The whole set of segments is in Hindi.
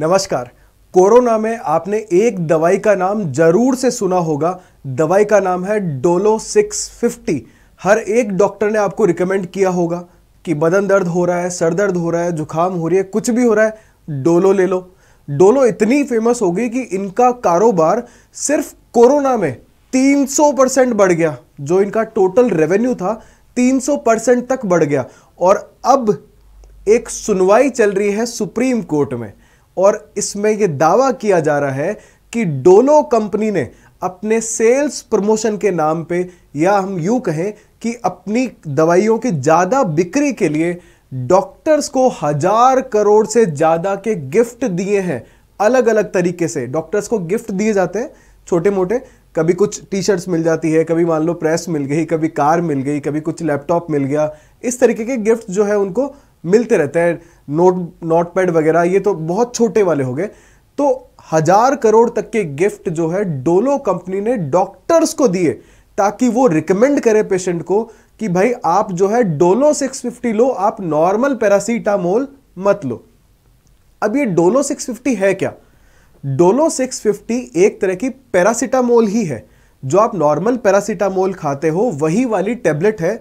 नमस्कार कोरोना में आपने एक दवाई का नाम जरूर से सुना होगा दवाई का नाम है डोलो 650 हर एक डॉक्टर ने आपको रिकमेंड किया होगा कि बदन दर्द हो रहा है सर दर्द हो रहा है जुकाम हो रही है कुछ भी हो रहा है डोलो ले लो डोलो इतनी फेमस हो गई कि इनका कारोबार सिर्फ कोरोना में 300 परसेंट बढ़ गया जो इनका टोटल रेवेन्यू था 300 परसेंट तक बढ़ गया और अब एक सुनवाई चल रही है सुप्रीम कोर्ट में और इसमें यह दावा किया जा रहा है कि डोलो कंपनी ने अपने सेल्स प्रमोशन के नाम पे या हम यूं कहें कि अपनी दवाइयों की ज़्यादा बिक्री के लिए डॉक्टर्स को हजार करोड़ से ज़्यादा के गिफ्ट दिए हैं अलग अलग तरीके से डॉक्टर्स को गिफ्ट दिए जाते हैं छोटे मोटे कभी कुछ टी शर्ट्स मिल जाती है कभी मान लो प्रेस मिल गई कभी कार मिल गई कभी कुछ लैपटॉप मिल गया इस तरीके के गिफ्ट जो है उनको मिलते रहते हैं नोट नोट पैड वगैरह ये तो बहुत छोटे वाले हो गए तो हजार करोड़ तक के गिफ्ट जो है डोलो कंपनी ने डॉक्टर्स को दिए ताकि वो रिकमेंड करे पेशेंट को कि भाई आप जो है डोलो 650 लो आप नॉर्मल पैरासीटामोल मत लो अब ये डोलो 650 है क्या डोलो 650 एक तरह की पैरासीटामोल ही है जो आप नॉर्मल पैरासीटामोल खाते हो वही वाली टेबलेट है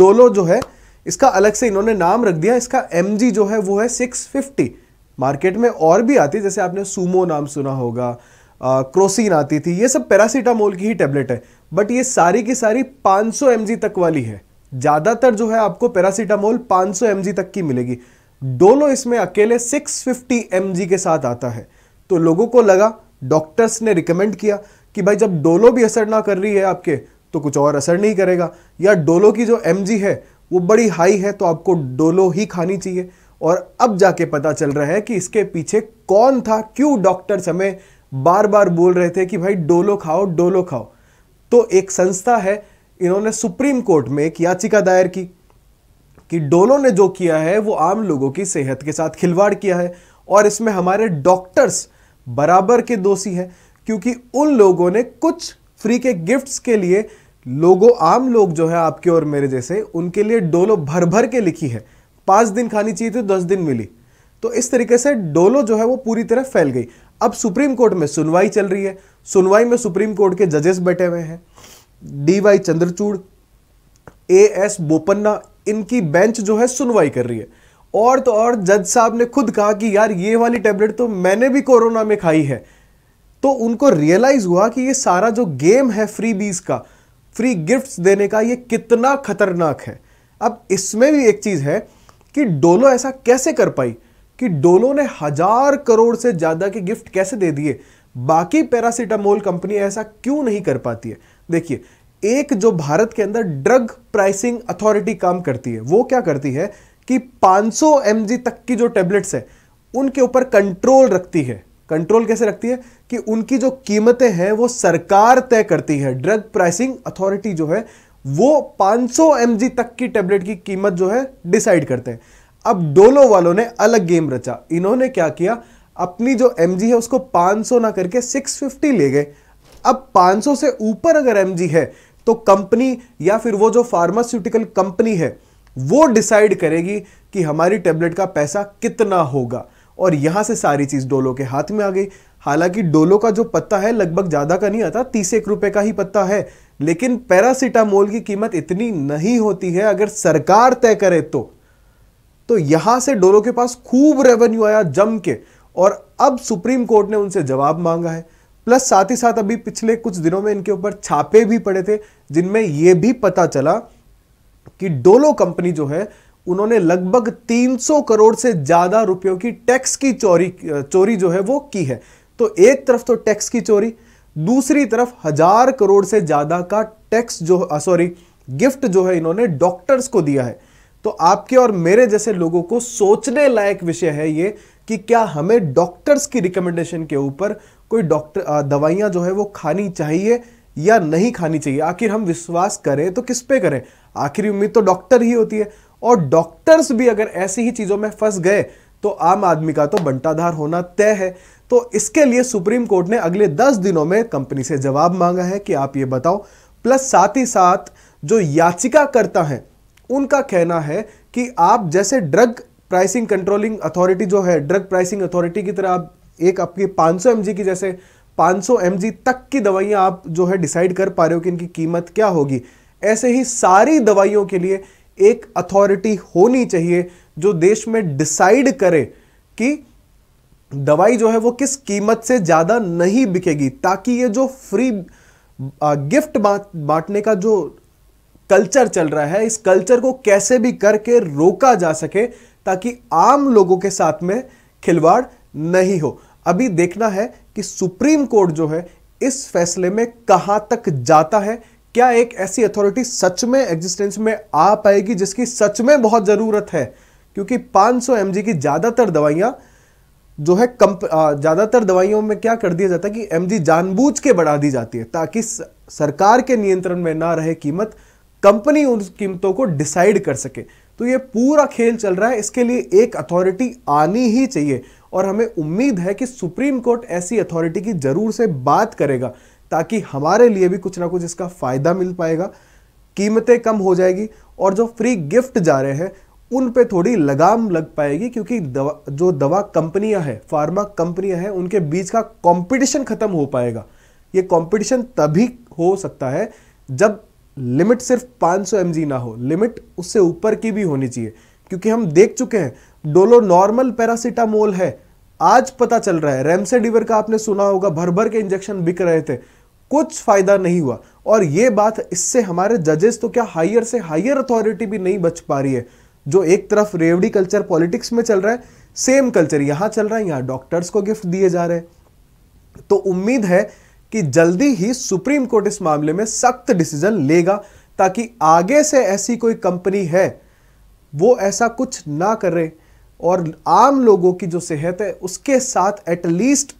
डोलो जो है इसका अलग से इन्होंने नाम रख दिया इसका एम जो है वो है सिक्स फिफ्टी मार्केट में और भी आती जैसे आपने सूमो नाम सुना होगा क्रोसिन आती थी ये सब पैरासीटामोल की ही टेबलेट है बट ये सारी की सारी 500 सौ तक वाली है ज़्यादातर जो है आपको पैरासीटामोल 500 सौ तक की मिलेगी डोलो इसमें अकेले 650 फिफ्टी के साथ आता है तो लोगों को लगा डॉक्टर्स ने रिकमेंड किया कि भाई जब डोलो भी असर ना कर रही है आपके तो कुछ और असर नहीं करेगा या डोलो की जो एम है वो बड़ी हाई है तो आपको डोलो ही खानी चाहिए और अब जाके पता चल रहा है कि इसके पीछे कौन था क्यों डॉक्टर्स हमें बार बार बोल रहे थे कि भाई डोलो खाओ डोलो खाओ तो एक संस्था है इन्होंने सुप्रीम कोर्ट में एक याचिका दायर की कि डोलो ने जो किया है वो आम लोगों की सेहत के साथ खिलवाड़ किया है और इसमें हमारे डॉक्टर्स बराबर के दोषी हैं क्योंकि उन लोगों ने कुछ फ्री के गिफ्ट्स के लिए लोगों आम लोग जो है आपके और मेरे जैसे उनके लिए डोलो भर भर के लिखी है पाँच दिन खानी चाहिए थी दस दिन मिली तो इस तरीके से डोलो जो है वो पूरी तरह फैल गई अब सुप्रीम कोर्ट में सुनवाई चल रही है सुनवाई में सुप्रीम कोर्ट के जजेस बैठे हुए हैं D Y Chandrachud A S Bopanna इनकी बेंच जो है सुनवाई कर रही है और तो और जज साहब ने खुद कहा कि यार ये वाली टेबलेट तो मैंने भी कोरोना में खाई है तो उनको रियलाइज हुआ कि ये सारा जो गेम है फ्री बीज का फ्री गिफ्ट्स देने का ये कितना खतरनाक है अब इसमें भी एक चीज़ है कि डोलो ऐसा कैसे कर पाई कि डोलो ने हजार करोड़ से ज़्यादा के गिफ्ट कैसे दे दिए बाकी पैरासीटामोल कंपनी ऐसा क्यों नहीं कर पाती है देखिए एक जो भारत के अंदर ड्रग प्राइसिंग अथॉरिटी काम करती है वो क्या करती है कि 500 सौ तक की जो टेबलेट्स है उनके ऊपर कंट्रोल रखती है कंट्रोल कैसे रखती है कि उनकी जो कीमतें हैं वो सरकार तय करती है ड्रग प्राइसिंग अथॉरिटी जो है वो 500 सौ तक की टेबलेट की कीमत जो है डिसाइड करते हैं अब डोलो वालों ने अलग गेम रचा इन्होंने क्या किया अपनी जो एम है उसको 500 ना करके 650 ले गए अब 500 से ऊपर अगर एम है तो कंपनी या फिर वो जो फार्मास्यूटिकल कंपनी है वो डिसाइड करेगी कि हमारी टेबलेट का पैसा कितना होगा और यहाँ से सारी चीज़ डोलो के हाथ में आ गई हालांकि डोलो का जो पत्ता है लगभग ज़्यादा का नहीं आता तीस एक रुपये का ही पत्ता है लेकिन पैरासीटामोल की कीमत इतनी नहीं होती है अगर सरकार तय करे तो तो यहां से डोलो के पास खूब रेवेन्यू आया जम के और अब सुप्रीम कोर्ट ने उनसे जवाब मांगा है प्लस साथ ही साथ अभी पिछले कुछ दिनों में इनके ऊपर छापे भी पड़े थे जिनमें यह भी पता चला कि डोलो कंपनी जो है उन्होंने लगभग 300 करोड़ से ज़्यादा रुपयों की टैक्स की चोरी चोरी जो है वो की है तो एक तरफ तो टैक्स की चोरी दूसरी तरफ हजार करोड़ से ज़्यादा का टैक्स जो सॉरी गिफ्ट जो है इन्होंने डॉक्टर्स को दिया है तो आपके और मेरे जैसे लोगों को सोचने लायक विषय है ये कि क्या हमें डॉक्टर्स की रिकमेंडेशन के ऊपर कोई डॉक्टर दवाइयां जो है वो खानी चाहिए या नहीं खानी चाहिए आखिर हम विश्वास करें तो किस पे करें आखिरी उम्मीद तो डॉक्टर ही होती है और डॉक्टर्स भी अगर ऐसी ही चीज़ों में फंस गए तो आम आदमी का तो बंटाधार होना तय है तो इसके लिए सुप्रीम कोर्ट ने अगले दस दिनों में कंपनी से जवाब मांगा है कि आप ये बताओ प्लस साथ ही साथ जो याचिकाकर्ता हैं उनका कहना है कि आप जैसे ड्रग प्राइसिंग कंट्रोलिंग अथॉरिटी जो है ड्रग प्राइसिंग अथॉरिटी की तरह आप एक आपकी 500 सौ की जैसे 500 सौ तक की दवाइयां आप जो है डिसाइड कर पा रहे हो कि इनकी कीमत क्या होगी ऐसे ही सारी दवाइयों के लिए एक अथॉरिटी होनी चाहिए जो देश में डिसाइड करे कि दवाई जो है वो किस कीमत से ज़्यादा नहीं बिकेगी ताकि ये जो फ्री गिफ्ट बांटने का जो कल्चर चल रहा है इस कल्चर को कैसे भी करके रोका जा सके ताकि आम लोगों के साथ में खिलवाड़ नहीं हो अभी देखना है कि सुप्रीम कोर्ट जो है इस फैसले में कहां तक जाता है क्या एक ऐसी अथॉरिटी सच में एग्जिस्टेंस में आ पाएगी जिसकी सच में बहुत ज़रूरत है क्योंकि 500 सौ की ज़्यादातर दवाइयां जो है कम ज़्यादातर दवाइयों में क्या कर दिया जाता है कि एम जानबूझ के बढ़ा दी जाती है ताकि सरकार के नियंत्रण में ना रहे कीमत कंपनी उन कीमतों को डिसाइड कर सके तो ये पूरा खेल चल रहा है इसके लिए एक अथॉरिटी आनी ही चाहिए और हमें उम्मीद है कि सुप्रीम कोर्ट ऐसी अथॉरिटी की जरूर से बात करेगा ताकि हमारे लिए भी कुछ ना कुछ इसका फ़ायदा मिल पाएगा कीमतें कम हो जाएगी और जो फ्री गिफ्ट जा रहे हैं उन पे थोड़ी लगाम लग पाएगी क्योंकि दवा जो दवा कंपनियां हैं फार्मा कंपनियां हैं उनके बीच का कंपटीशन ख़त्म हो पाएगा ये कंपटीशन तभी हो सकता है जब लिमिट सिर्फ 500 सौ ना हो लिमिट उससे ऊपर की भी होनी चाहिए क्योंकि हम देख चुके हैं डोलो नॉर्मल पैरासिटामोल है आज पता चल रहा है रेमसेडिवर का आपने सुना होगा भर भर के इंजेक्शन बिक रहे थे कुछ फायदा नहीं हुआ और ये बात इससे हमारे जजेस तो क्या हायर से हायर अथॉरिटी भी नहीं बच पा रही है जो एक तरफ रेवड़ी कल्चर पॉलिटिक्स में चल रहा है सेम कल्चर यहां चल रहा है यहां डॉक्टर्स को गिफ्ट दिए जा रहे हैं तो उम्मीद है कि जल्दी ही सुप्रीम कोर्ट इस मामले में सख्त डिसीजन लेगा ताकि आगे से ऐसी कोई कंपनी है वो ऐसा कुछ ना करे और आम लोगों की जो सेहत है उसके साथ एटलीस्ट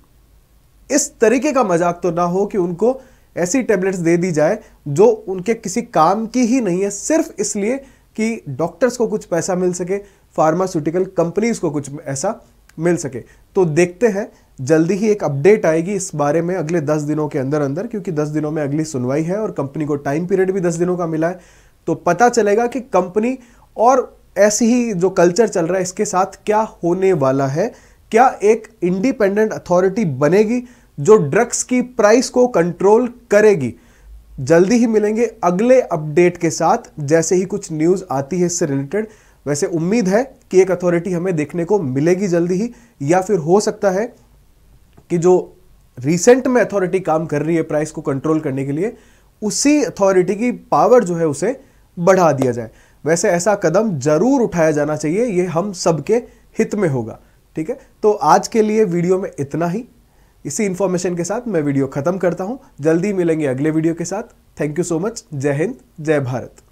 इस तरीके का मजाक तो ना हो कि उनको ऐसी टेबलेट्स दे दी जाए जो उनके किसी काम की ही नहीं है सिर्फ इसलिए कि डॉक्टर्स को कुछ पैसा मिल सके फार्मास्यूटिकल कंपनीज को कुछ ऐसा मिल सके तो देखते हैं जल्दी ही एक अपडेट आएगी इस बारे में अगले दस दिनों के अंदर अंदर क्योंकि दस दिनों में अगली सुनवाई है और कंपनी को टाइम पीरियड भी दस दिनों का मिला है तो पता चलेगा कि कंपनी और ऐसी ही जो कल्चर चल रहा है इसके साथ क्या होने वाला है क्या एक इंडिपेंडेंट अथॉरिटी बनेगी जो ड्रग्स की प्राइस को कंट्रोल करेगी जल्दी ही मिलेंगे अगले अपडेट के साथ जैसे ही कुछ न्यूज़ आती है इससे रिलेटेड वैसे उम्मीद है कि एक अथॉरिटी हमें देखने को मिलेगी जल्दी ही या फिर हो सकता है कि जो रिसेंट में अथॉरिटी काम कर रही है प्राइस को कंट्रोल करने के लिए उसी अथॉरिटी की पावर जो है उसे बढ़ा दिया जाए वैसे ऐसा कदम जरूर उठाया जाना चाहिए ये हम सबके हित में होगा ठीक है तो आज के लिए वीडियो में इतना ही इसी इन्फॉर्मेशन के साथ मैं वीडियो खत्म करता हूँ जल्दी मिलेंगे अगले वीडियो के साथ थैंक यू सो मच जय हिंद जय भारत